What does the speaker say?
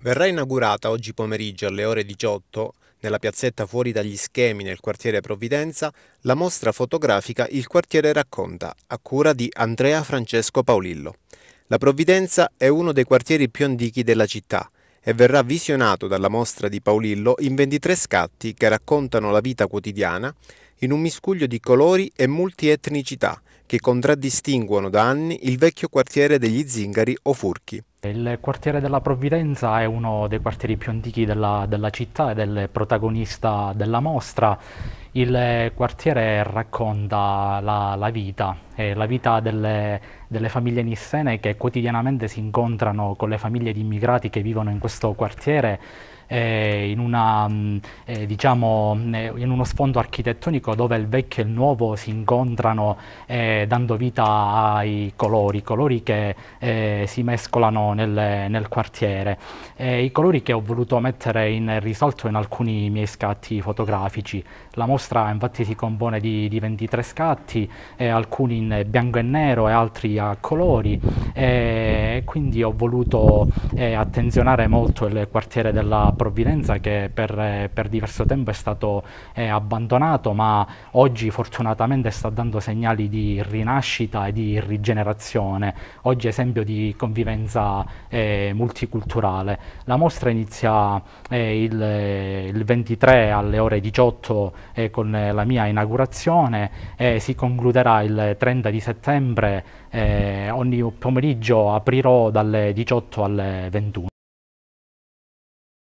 Verrà inaugurata oggi pomeriggio alle ore 18, nella piazzetta fuori dagli schemi nel quartiere Provvidenza, la mostra fotografica Il quartiere racconta, a cura di Andrea Francesco Paolillo. La Provvidenza è uno dei quartieri più antichi della città e verrà visionato dalla mostra di Paolillo in 23 scatti che raccontano la vita quotidiana in un miscuglio di colori e multietnicità che contraddistinguono da anni il vecchio quartiere degli Zingari o Furchi. Il quartiere della Provvidenza è uno dei quartieri più antichi della, della città ed è il protagonista della mostra. Il quartiere racconta la, la vita, eh, la vita delle, delle, famiglie nissene che quotidianamente si incontrano con le famiglie di immigrati che vivono in questo quartiere eh, in, una, mm, eh, diciamo, eh, in, uno sfondo architettonico dove il vecchio e il nuovo si incontrano eh, dando vita ai colori, colori che eh, si mescolano nel, nel quartiere. I colori che ho voluto mettere in risalto in alcuni miei scatti fotografici. La mostra orchestra infatti si compone di, di 23 scatti, eh, alcuni in bianco e nero e altri a colori e quindi ho voluto eh, attenzionare molto il quartiere della Provvidenza che per, eh, per diverso tempo è stato eh, abbandonato ma oggi fortunatamente sta dando segnali di rinascita e di rigenerazione, oggi esempio di convivenza eh, multiculturale. La mostra inizia il, il, 23 alle ore 18 con eh, la mia inaugurazione e si concluderà il 30 di settembre. Eh, ogni pomeriggio aprirò dalle 18 alle 21.